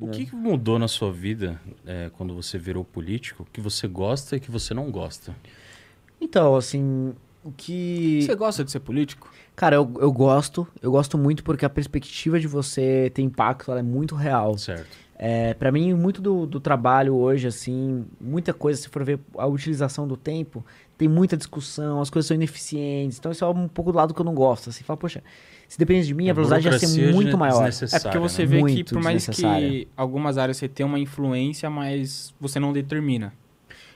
O é. que mudou na sua vida é, quando você virou político, que você gosta e que você não gosta? Então, assim, que. Você gosta de ser político? Cara, eu, eu gosto. Eu gosto muito porque a perspectiva de você ter impacto ela é muito real. Certo. É, para mim, muito do, do trabalho hoje, assim, muita coisa, se for ver a utilização do tempo, tem muita discussão, as coisas são ineficientes. Então, isso é um pouco do lado que eu não gosto. Assim, fala, poxa, se depende de mim, a, é, a velocidade ia ser muito maior. É porque você né? vê muito que, por mais que algumas áreas você tenha uma influência, mas você não determina.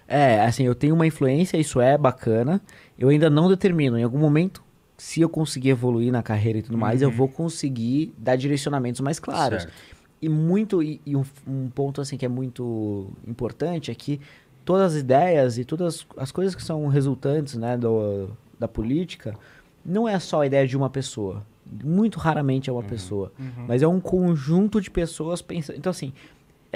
É, assim, eu tenho uma influência, isso é bacana. Eu ainda não determino. Em algum momento, se eu conseguir evoluir na carreira e tudo mais, eu uhum. vou conseguir dar direcionamentos mais claros. Certo. E muito, e, e um, um, ponto assim que é muito importante é que todas as ideias e todas as coisas que são resultantes né, do, da política não é só a ideia de uma pessoa. Muito raramente é uma uhum. pessoa. Uhum. Mas é um conjunto de pessoas pensando. Então, assim,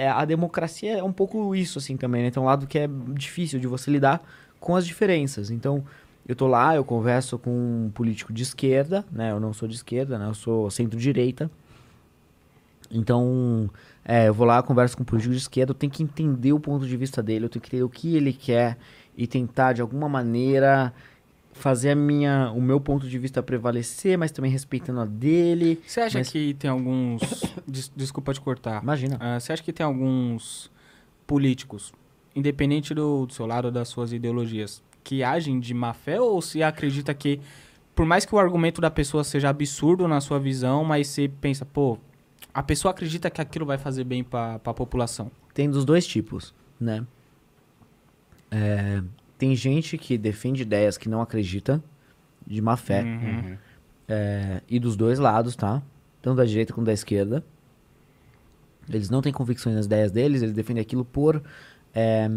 é, a democracia é um pouco isso, assim, também, né? Tem um lado que é difícil de você lidar com as diferenças. Então, eu tô lá, eu converso com um político de esquerda, né? Eu não sou de esquerda, né? Eu sou centro-direita. Então, é, eu vou lá, converso com um político de esquerda, eu tenho que entender o ponto de vista dele, eu tenho que entender o que ele quer e tentar, de alguma maneira, fazer a minha, o meu ponto de vista prevalecer, mas também respeitando a dele. Você acha mas... que tem alguns. Des, desculpa te cortar. Imagina. Uh, você acha que tem alguns políticos, independente do, do seu lado, das suas ideologias, que agem de má fé ou se acredita que, por mais que o argumento da pessoa seja absurdo na sua visão, mas você pensa, pô, a pessoa acredita que aquilo vai fazer bem para a população? Tem dos dois tipos, né? É, tem gente que defende ideias que não acredita, de má fé. Uhum. uhum. É, e dos dois lados, tá? Tanto da direita como da esquerda. Eles não têm convicções nas ideias deles, eles defendem aquilo por. É,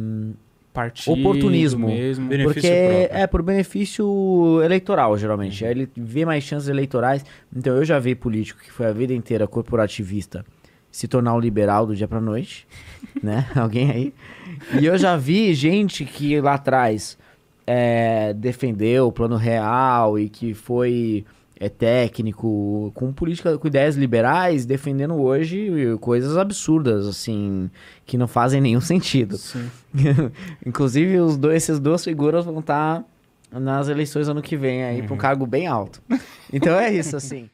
Partido oportunismo. Mesmo. Benefício porque próprio. é por benefício eleitoral, geralmente. Uhum. Aí é, ele vê mais chances eleitorais. Então eu já vi político que foi a vida inteira corporativista se tornar um liberal do dia pra noite, né? Alguém aí. E eu já vi gente que lá atrás é, defendeu o plano real e que foi é técnico, com política, com ideias liberais, defendendo hoje coisas absurdas, assim, que não fazem nenhum sentido. Inclusive, os dois, essas duas figuras vão estar tá nas eleições ano que vem aí uhum. para um cargo bem alto. Então é isso, assim.